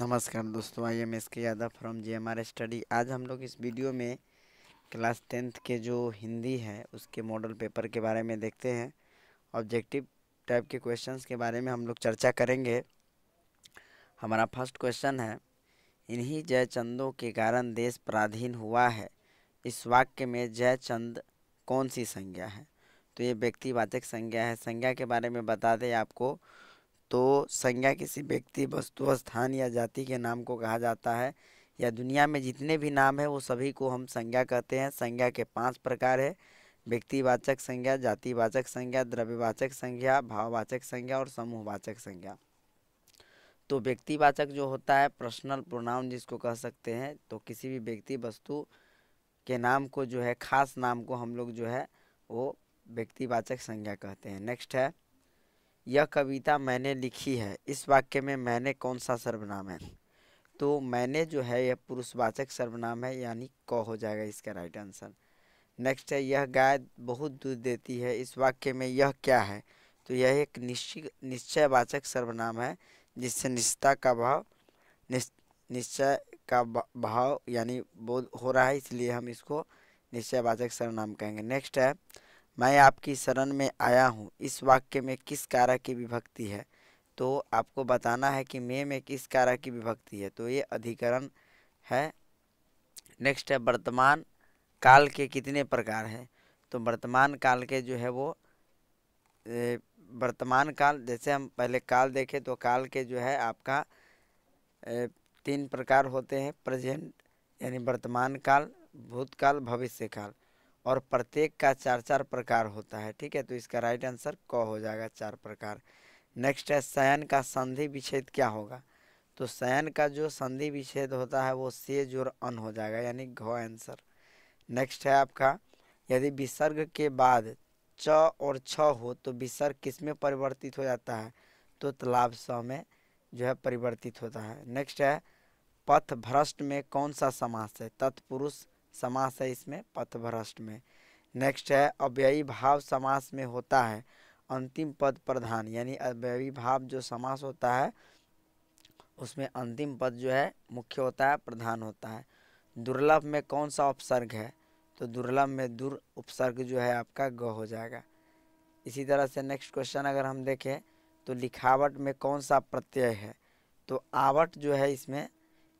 नमस्कार दोस्तों आई am S K Yadav from J M R study आज हम लोग इस वीडियो में क्लास टेंथ के जो हिंदी है उसके मॉडल पेपर के बारे में देखते हैं ऑब्जेक्टिव टाइप के क्वेश्चंस के बारे में हम लोग चर्चा करेंगे हमारा फर्स्ट क्वेश्चन है इन्हीं जय चंदों के कारण देश पराधीन हुआ है इस वाक्य में जय चंद कौन सी संज्ञा है तो ये व्यक्तिवाचक संज्ञा है संज्ञा के बारे में बता दें आपको तो संज्ञा किसी व्यक्ति वस्तु स्थान या जाति के नाम को कहा जाता है या दुनिया में जितने भी नाम है वो सभी को हम संज्ञा कहते हैं संज्ञा के पांच प्रकार है व्यक्तिवाचक संज्ञा जातिवाचक संज्ञा द्रव्यवाचक संज्ञा भाववाचक संज्ञा और समूहवाचक संज्ञा तो व्यक्तिवाचक जो होता है पर्सनल प्रोनाउन जिसको कह सकते हैं तो किसी भी व्यक्ति वस्तु के नाम को जो है खास नाम को हम लोग जो है वो व्यक्तिवाचक संज्ञा कहते हैं नेक्स्ट है यह कविता मैंने लिखी है इस वाक्य में मैंने कौन सा सर्वनाम है तो मैंने जो है यह पुरुषवाचक सर्वनाम है यानी क हो जाएगा इसका राइट आंसर नेक्स्ट है यह गाय बहुत दूध देती है इस वाक्य में यह क्या है तो यह एक निश्चित निश्चयवाचक सर्वनाम है जिससे निश्चता का भाव निश्चय का भाव यानी बोध हो रहा है इसलिए हम इसको निश्चयवाचक सर्वनाम कहेंगे नेक्स्ट है मैं आपकी शरण में आया हूँ इस वाक्य में किस कारा की विभक्ति है तो आपको बताना है कि मे में किस कारा की विभक्ति है तो ये अधिकरण है नेक्स्ट है वर्तमान काल के कितने प्रकार हैं तो वर्तमान काल के जो है वो वर्तमान काल जैसे हम पहले काल देखें तो काल के जो है आपका तीन प्रकार होते हैं प्रेजेंट यानी वर्तमान काल भूतकाल भविष्य काल और प्रत्येक का चार चार प्रकार होता है ठीक है तो इसका राइट आंसर क हो जाएगा चार प्रकार नेक्स्ट है शयन का संधि विच्छेद क्या होगा तो शयन का जो संधि विच्छेद होता है वो से जोर अन हो जाएगा यानी घ आंसर नेक्स्ट है आपका यदि विसर्ग के बाद च और छ हो तो विसर्ग किस में परिवर्तित हो जाता है तो तालाब स में जो है परिवर्तित होता है नेक्स्ट है पथ भ्रष्ट में कौन सा समास है तत्पुरुष समास है इसमें पथभ्रष्ट में नेक्स्ट है अव्ययी भाव समास में होता है अंतिम पद प्रधान यानी अव्ययी भाव जो समास होता है उसमें अंतिम पद जो है मुख्य होता है प्रधान होता है दुर्लभ में कौन सा उपसर्ग है तो दुर्लभ में दुर् उपसर्ग जो है आपका ग हो जाएगा इसी तरह से नेक्स्ट क्वेश्चन अगर हम देखें तो लिखावट में कौन सा प्रत्यय है तो आवट जो है इसमें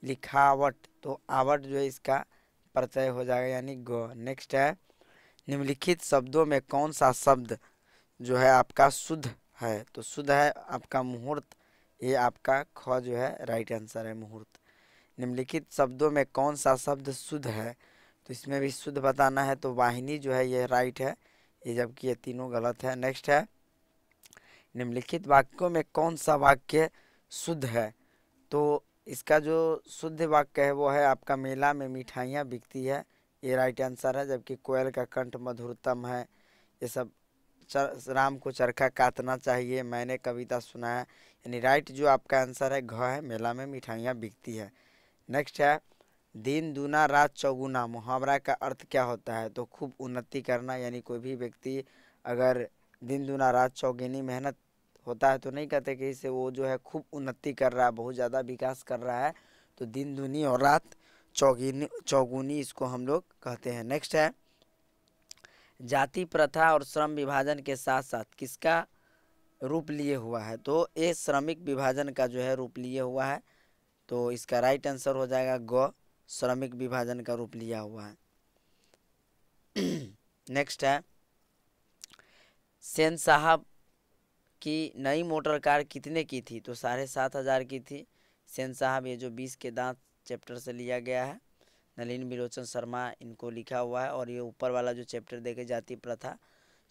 लिखावट तो आवट जो है इसका प्रत्यय हो जाएगा यानी गो नेक्स्ट है निम्नलिखित शब्दों में कौन सा शब्द जो है आपका शुद्ध है तो शुद्ध है आपका मुहूर्त ये आपका ख जो है राइट आंसर है मुहूर्त निम्नलिखित शब्दों में कौन सा शब्द शुद्ध है तो इसमें भी शुद्ध बताना है तो वाहिनी जो है ये राइट है ये जबकि ये तीनों गलत है नेक्स्ट है निम्नलिखित वाक्यों में कौन सा वाक्य शुद्ध है तो इसका जो शुद्ध वाक्य है वो है आपका मेला में मिठाइयाँ बिकती है ये राइट आंसर है जबकि कोयल का कंठ मधुरतम है ये सब चर, राम को चरखा काटना चाहिए मैंने कविता सुना है यानी राइट जो आपका आंसर है घ है मेला में मिठाइयाँ बिकती है नेक्स्ट है दिन दूना रात चौगुना मुहावरा का अर्थ क्या होता है तो खूब उन्नति करना यानी कोई भी व्यक्ति अगर दिन दूना रात चौगुनी मेहनत होता है तो नहीं कहते कि इससे वो जो है खूब उन्नति कर रहा है बहुत ज़्यादा विकास कर रहा है तो दिन दुनी और रात चौगुनी चौगुनी इसको हम लोग कहते हैं नेक्स्ट है जाति प्रथा और श्रम विभाजन के साथ साथ किसका रूप लिए हुआ है तो ये श्रमिक विभाजन का जो है रूप लिए हुआ है तो इसका राइट आंसर हो जाएगा ग श्रमिक विभाजन का रूप लिया हुआ है नेक्स्ट है सेन साहब कि नई मोटर कार कितने की थी तो साढ़े सात हज़ार की थी सेन साहब ये जो बीस के दांत चैप्टर से लिया गया है नलिन बिलोचन शर्मा इनको लिखा हुआ है और ये ऊपर वाला जो चैप्टर देखे जाति प्रथा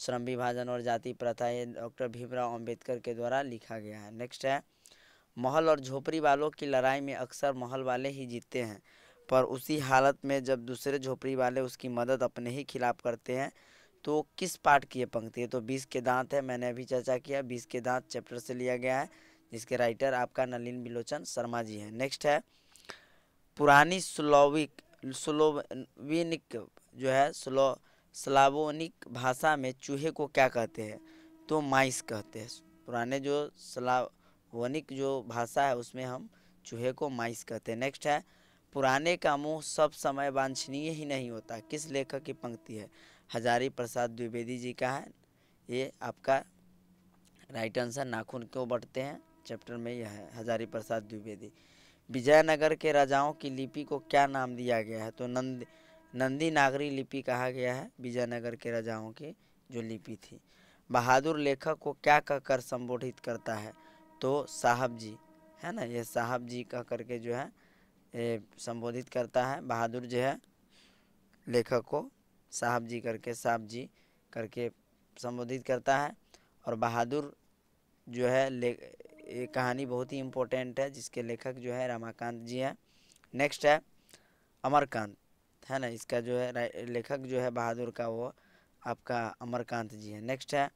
श्रम विभाजन और जाति प्रथा ये डॉक्टर भीमराव अम्बेडकर के द्वारा लिखा गया है नेक्स्ट है महल और झोपड़ी वालों की लड़ाई में अक्सर महल वाले ही जीतते हैं पर उसी हालत में जब दूसरे झोपड़ी वाले उसकी मदद अपने ही खिलाफ करते हैं तो किस पार्ट की ये पंक्ति है तो बीस के दांत है मैंने अभी चर्चा किया बीस के दांत चैप्टर से लिया गया है जिसके राइटर आपका नलिन बिलोचन शर्मा जी हैं नेक्स्ट है पुरानी स्लोविक स्लोविनिक जो है स्लो स्लावोनिक भाषा में चूहे को क्या कहते हैं तो माइस कहते हैं पुराने जो स्लावोनिक जो भाषा है उसमें हम चूहे को माइस कहते हैं नेक्स्ट है पुराने का मुँह सब समय वांछनीय ही नहीं होता किस लेखक की पंक्ति है हजारी प्रसाद द्विवेदी जी का है ये आपका राइट आंसर नाखून क्यों बढ़ते हैं चैप्टर में यह है हजारी प्रसाद द्विवेदी विजयनगर के राजाओं की लिपि को क्या नाम दिया गया है तो नंद नंदी नागरी लिपि कहा गया है विजयनगर के राजाओं की जो लिपि थी बहादुर लेखक को क्या कहकर संबोधित करता है तो साहब जी है ना ये साहब जी कह करके जो है संबोधित करता है बहादुर जो है लेखक को साहब जी करके साहब जी करके संबोधित करता है और बहादुर जो है ले ये कहानी बहुत ही इम्पोर्टेंट है जिसके लेखक जो है रामाकांत जी हैं नेक्स्ट है अमरकांत है ना इसका जो है लेखक जो है बहादुर का वो आपका अमरकांत जी है नेक्स्ट है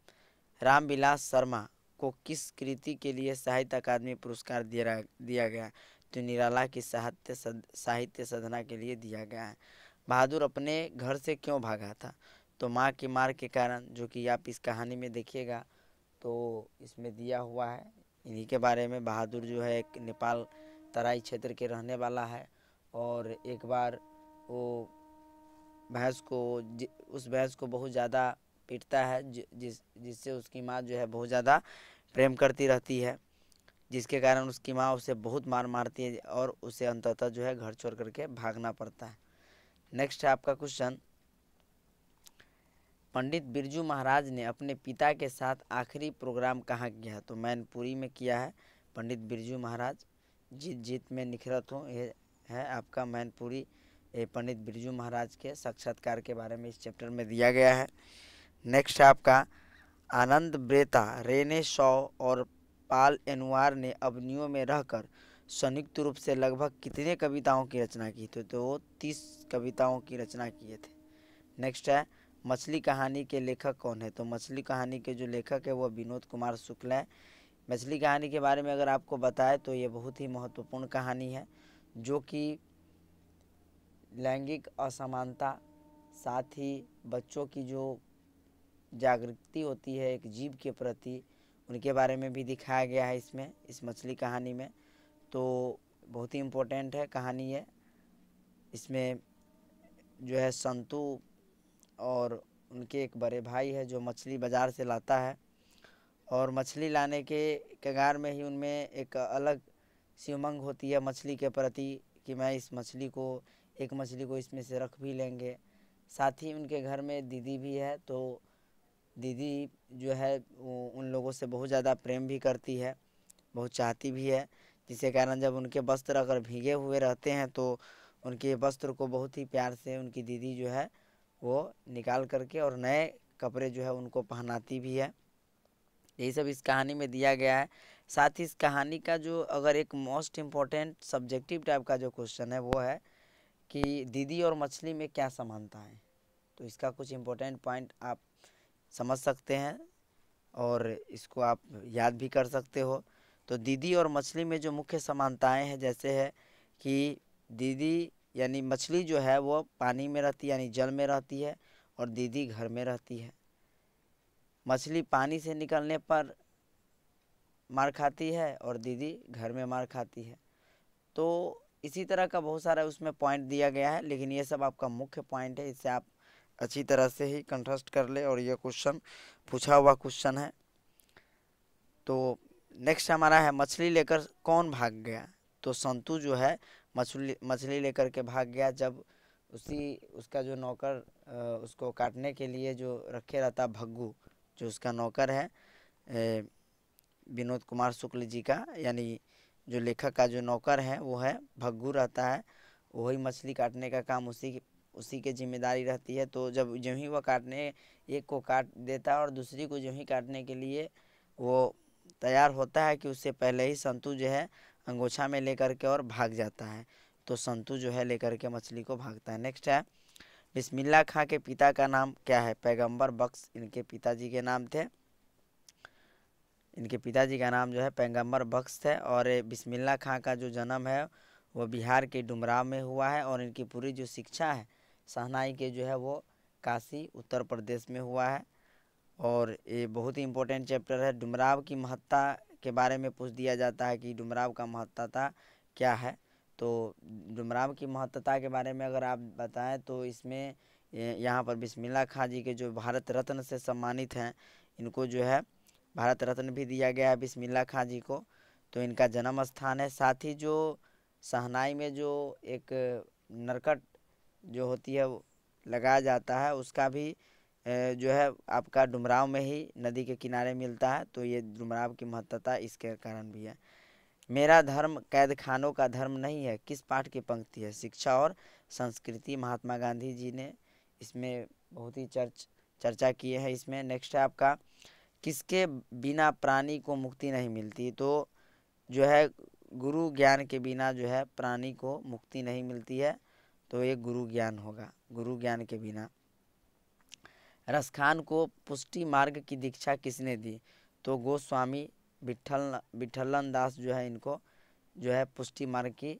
रामविलास शर्मा को किस कृति के लिए साहित्य अकादमी पुरस्कार दिया दिया गया तो निराला की साहित्य साहित्य साधना के लिए दिया गया है बहादुर अपने घर से क्यों भागा था तो माँ की मार के कारण जो कि आप इस कहानी में देखिएगा तो इसमें दिया हुआ है इन्हीं के बारे में बहादुर जो है एक नेपाल तराई क्षेत्र के रहने वाला है और एक बार वो भैंस को उस भैंस को बहुत ज़्यादा पीटता है जिस जिससे उसकी माँ जो है बहुत ज़्यादा प्रेम करती रहती है जिसके कारण उसकी माँ उसे बहुत मार मारती है और उसे अंततः जो है घर छोड़ करके भागना पड़ता है नेक्स्ट है आपका क्वेश्चन पंडित बिरजू महाराज ने अपने पिता के साथ आखिरी प्रोग्राम कहाँ किया तो मैनपुरी में किया है पंडित बिरजू महाराज जीत जीत में निखरत हूँ ये है आपका मैनपुरी ये पंडित बिरजू महाराज के साक्षात्कार के बारे में इस चैप्टर में दिया गया है नेक्स्ट है आपका आनंद ब्रेता रेने शॉ और पाल एनवार ने अवनियों में रहकर संयुक्त रूप से लगभग कितने कविताओं की रचना की थी तो वो तीस कविताओं की रचना किए थे नेक्स्ट है मछली कहानी के लेखक कौन है तो मछली कहानी के जो लेखक है वो विनोद कुमार शुक्ला है मछली कहानी के बारे में अगर आपको बताए तो ये बहुत ही महत्वपूर्ण कहानी है जो कि लैंगिक असमानता साथ ही बच्चों की जो जागृति होती है एक जीव के प्रति उनके बारे में भी दिखाया गया है इसमें इस मछली कहानी में तो बहुत ही इम्पोर्टेंट है कहानी है इसमें जो है संतू और उनके एक बड़े भाई है जो मछली बाज़ार से लाता है और मछली लाने के कगार में ही उनमें एक अलग शिवमंग होती है मछली के प्रति कि मैं इस मछली को एक मछली को इसमें से रख भी लेंगे साथ ही उनके घर में दीदी भी है तो दीदी जो है वो उन लोगों से बहुत ज़्यादा प्रेम भी करती है बहुत चाहती भी है जिसके कारण जब उनके वस्त्र अगर भीगे हुए रहते हैं तो उनके वस्त्र को बहुत ही प्यार से उनकी दीदी जो है वो निकाल करके और नए कपड़े जो है उनको पहनाती भी है यही सब इस कहानी में दिया गया है साथ ही इस कहानी का जो अगर एक मोस्ट इम्पॉर्टेंट सब्जेक्टिव टाइप का जो क्वेश्चन है वो है कि दीदी और मछली में क्या समानता है तो इसका कुछ इम्पोर्टेंट पॉइंट आप समझ सकते हैं और इसको आप याद भी कर सकते हो तो दीदी और मछली में जो मुख्य समानताएं हैं जैसे है कि दीदी यानी मछली जो है वो पानी में रहती है यानी जल में रहती है और दीदी घर में रहती है मछली पानी से निकलने पर मार खाती है और दीदी घर में मार खाती है तो इसी तरह का बहुत सारा उसमें पॉइंट दिया गया है लेकिन ये सब आपका मुख्य पॉइंट है इससे आप अच्छी तरह से ही कंट्रस्ट कर ले और ये क्वेश्चन पूछा हुआ क्वेश्चन है तो नेक्स्ट हमारा है मछली लेकर कौन भाग गया तो संतु जो है मछली मछली लेकर के भाग गया जब उसी उसका जो नौकर उसको काटने के लिए जो रखे रहता भग्गू जो उसका नौकर है विनोद कुमार शुक्ल जी का यानी जो लेखक का जो नौकर है वो है भग्गू रहता है वही मछली काटने का काम उसी उसी के जिम्मेदारी रहती है तो जब जो ही वह काटने एक को काट देता है और दूसरी को जो ही काटने के लिए वो तैयार होता है कि उससे पहले ही संतु जो है अंगोछा में लेकर के और भाग जाता है तो संतु जो है लेकर के मछली को भागता है नेक्स्ट है बिस्मिल्ला खां के पिता का नाम क्या है पैगंबर बख्श इनके पिताजी के नाम थे इनके पिताजी का नाम जो है पैगंबर बख्श थे और बिस्मिल्ला खां का जो जन्म है वो बिहार के डुमराव में हुआ है और इनकी पूरी जो शिक्षा है सहनाई के जो है वो काशी उत्तर प्रदेश में हुआ है और ये बहुत ही इम्पोर्टेंट चैप्टर है डुमराव की महत्ता के बारे में पूछ दिया जाता है कि डुमराव का महत्ता क्या है तो डुमराव की महत्ता के बारे में अगर आप बताएं तो इसमें यहाँ पर बिस्मिल्ला खां जी के जो भारत रत्न से सम्मानित हैं इनको जो है भारत रत्न भी दिया गया है बिस्मिल्ला खां जी को तो इनका जन्म स्थान है साथ ही जो सहनाई में जो एक नरकट जो होती है लगाया जाता है उसका भी जो है आपका डुमराव में ही नदी के किनारे मिलता है तो ये डुमराव की महत्ता इसके कारण भी है मेरा धर्म कैद खानों का धर्म नहीं है किस पाठ की पंक्ति है शिक्षा और संस्कृति महात्मा गांधी जी ने इसमें बहुत ही चर्च चर्चा किए हैं इसमें नेक्स्ट है आपका किसके बिना प्राणी को मुक्ति नहीं मिलती तो जो है गुरु ज्ञान के बिना जो है प्राणी को मुक्ति नहीं मिलती है तो ये गुरु ज्ञान होगा गुरु ज्ञान के बिना रसखान को पुष्टि मार्ग की दीक्षा किसने दी तो गोस्वामी विठल विठलन दास जो है इनको जो है पुष्टि मार्ग की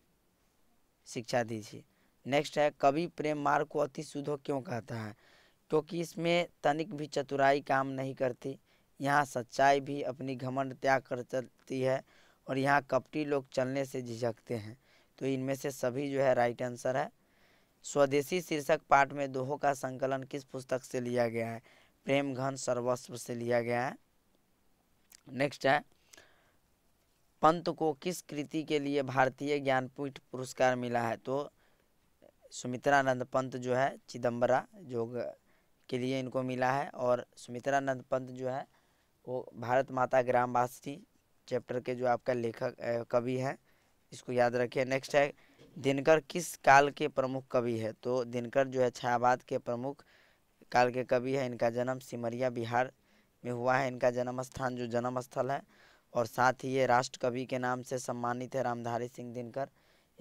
शिक्षा दी थी नेक्स्ट है कवि प्रेम मार्ग को अति शुद्ध क्यों कहता है क्योंकि इसमें तनिक भी चतुराई काम नहीं करती यहाँ सच्चाई भी अपनी घमंड त्याग कर चलती है और यहाँ कपटी लोग चलने से झिझकते हैं तो इनमें से सभी जो है राइट आंसर है स्वदेशी शीर्षक पाठ में दोहों का संकलन किस पुस्तक से लिया गया है प्रेम घन सर्वस्व से लिया गया है नेक्स्ट है पंत को किस कृति के लिए भारतीय ज्ञानपीठ पुरस्कार मिला है तो सुमित्रानंद पंत जो है चिदम्बरा जो के लिए इनको मिला है और सुमित्रानंद पंत जो है वो भारत माता ग्रामवासी चैप्टर के जो आपका लेखक कवि है इसको याद रखिए नेक्स्ट है दिनकर किस काल के प्रमुख कवि है तो दिनकर जो है छायावाद के प्रमुख काल के कवि है इनका जन्म सिमरिया बिहार में हुआ है इनका जन्म स्थान जो जन्म स्थल है और साथ ही ये राष्ट्र कवि के नाम से सम्मानित है रामधारी सिंह दिनकर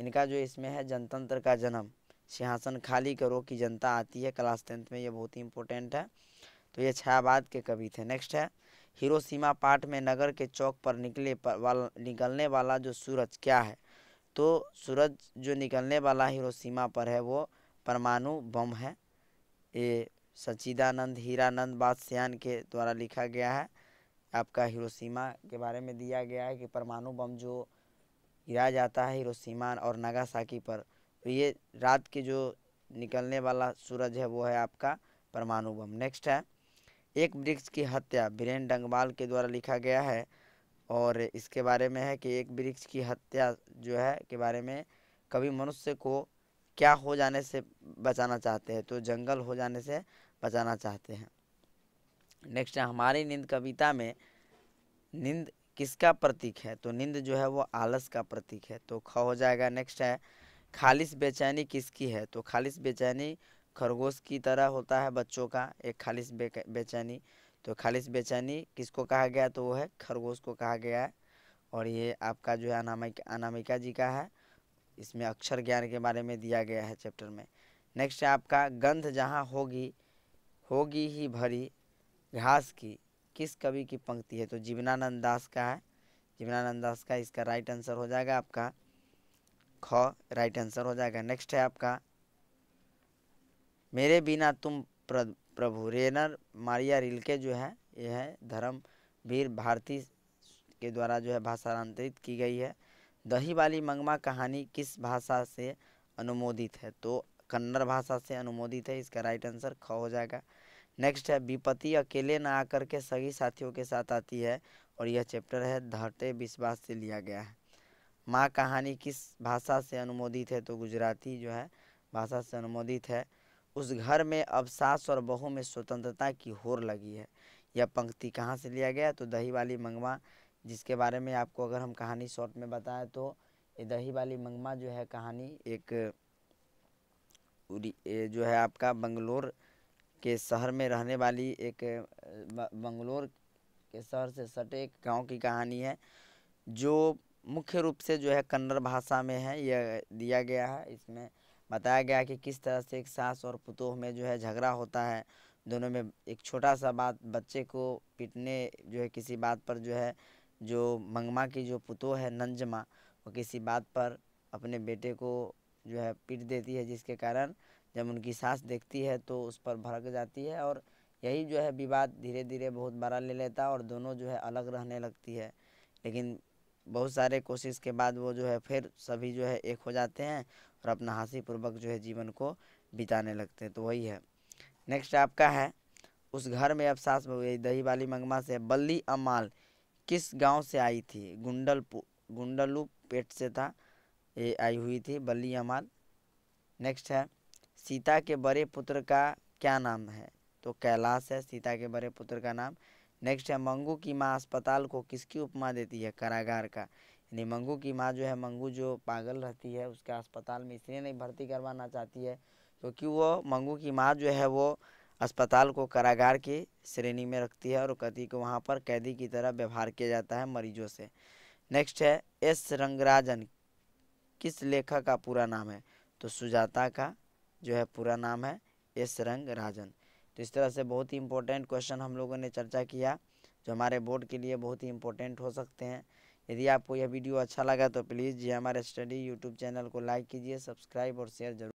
इनका जो इसमें है जनतंत्र का जन्म सिंहासन खाली करो की जनता आती है क्लास टेंथ में ये बहुत ही इंपॉर्टेंट है तो ये छायावाद के कवि थे नेक्स्ट है हीरोसीमा पाठ में नगर के चौक पर निकले पर वाल, निकलने वाला जो सूरज क्या है तो सूरज जो निकलने वाला हिरोशिमा पर है वो परमाणु बम है ये सचिदानंद हीरानंद बादश्यान के द्वारा लिखा गया है आपका हिरोशिमा के बारे में दिया गया है कि परमाणु बम जो गिरा जाता है हिरोशिमा और नागासाकी पर तो ये रात के जो निकलने वाला सूरज है वो है आपका परमाणु बम नेक्स्ट है एक वृक्ष की हत्या बीरेन डंगवाल के द्वारा लिखा गया है और इसके बारे में है कि एक वृक्ष की हत्या जो है के बारे में कभी मनुष्य को क्या हो जाने से बचाना चाहते हैं तो जंगल हो जाने से बचाना चाहते हैं नेक्स्ट है हमारी नींद कविता में नींद किसका प्रतीक है तो नींद जो है वो आलस का प्रतीक है तो ख हो जाएगा नेक्स्ट है खालिश बेचैनी किसकी है तो खालिश बेचैनी खरगोश की तरह होता है बच्चों का एक खालिश बेचैनी तो खालिश बेचैनी किसको कहा गया तो वो है खरगोश को कहा गया है और ये आपका जो है अनामिका अनामिका जी का है इसमें अक्षर ज्ञान के बारे में दिया गया है चैप्टर में नेक्स्ट है आपका गंध जहाँ होगी होगी ही भरी घास की किस कवि की पंक्ति है तो जीवनानंद दास का है जीवनानंद दास का इसका राइट आंसर हो जाएगा आपका ख राइट आंसर हो जाएगा नेक्स्ट है आपका मेरे बिना तुम प्रभु रेनर मारिया रिलके जो है यह है धर्मवीर भारती के द्वारा जो है भाषांतरित की गई है दही वाली मंगमा कहानी किस भाषा से अनुमोदित है तो कन्नड़ भाषा से अनुमोदित है इसका राइट आंसर ख हो जाएगा नेक्स्ट है विपत्ति अकेले ना आकर के सभी साथियों के साथ आती है और यह चैप्टर है धरते विश्वास से लिया गया है माँ कहानी किस भाषा से अनुमोदित है तो गुजराती जो है भाषा से अनुमोदित है उस घर में अब सास और बहू में स्वतंत्रता की होर लगी है यह पंक्ति कहाँ से लिया गया तो दही वाली मंगमा जिसके बारे में आपको अगर हम कहानी शॉर्ट में बताएं तो ये दही वाली मंगमा जो है कहानी एक जो है आपका बंगलोर के शहर में रहने वाली एक बंगलोर के शहर से सटे एक गाँव की कहानी है जो मुख्य रूप से जो है कन्नड़ भाषा में है यह दिया गया है इसमें बताया गया कि किस तरह से एक सास और पुतोह में जो है झगड़ा होता है दोनों में एक छोटा सा बात बच्चे को पीटने जो है किसी बात पर जो है जो मंगमा की जो पुतोह है नंजमा वो किसी बात पर अपने बेटे को जो है पीट देती है जिसके कारण जब उनकी सास देखती है तो उस पर भड़क जाती है और यही जो है विवाद धीरे धीरे बहुत बड़ा ले लेता है और दोनों जो है अलग रहने लगती है लेकिन बहुत सारे कोशिश के बाद वो जो है फिर सभी जो है एक हो जाते हैं और अपना हंसी पूर्वक जो है जीवन को बिताने लगते हैं तो वही है नेक्स्ट आपका है उस घर में अब सास बहु दही वाली मंगमा से बल्ली अमाल किस गांव से आई थी गुंडलपुर गुंडलू पेट से था ये आई हुई थी बल्ली अमाल नेक्स्ट है सीता के बड़े पुत्र का क्या नाम है तो कैलाश है सीता के बड़े पुत्र का नाम नेक्स्ट है मंगू की माँ अस्पताल को किसकी उपमा देती है कारागार का यानी मंगू की माँ जो है मंगू जो पागल रहती है उसके अस्पताल में इसलिए नहीं भर्ती करवाना चाहती है क्योंकि वो मंगू की माँ जो है वो अस्पताल को कारागार की श्रेणी में रखती है और कति को वहाँ पर कैदी की तरह व्यवहार किया जाता है मरीजों से नेक्स्ट है एस रंगराजन किस लेखक का पूरा नाम है तो सुजाता का जो है पूरा नाम है एस रंग राजन तो इस तरह से बहुत ही इम्पोर्टेंट क्वेश्चन हम लोगों ने चर्चा किया जो हमारे बोर्ड के लिए बहुत ही इम्पोर्टेंट हो सकते हैं यदि आपको यह वीडियो अच्छा लगा तो प्लीज़ ये हमारे स्टडी यूट्यूब चैनल को लाइक कीजिए सब्सक्राइब और शेयर जरूर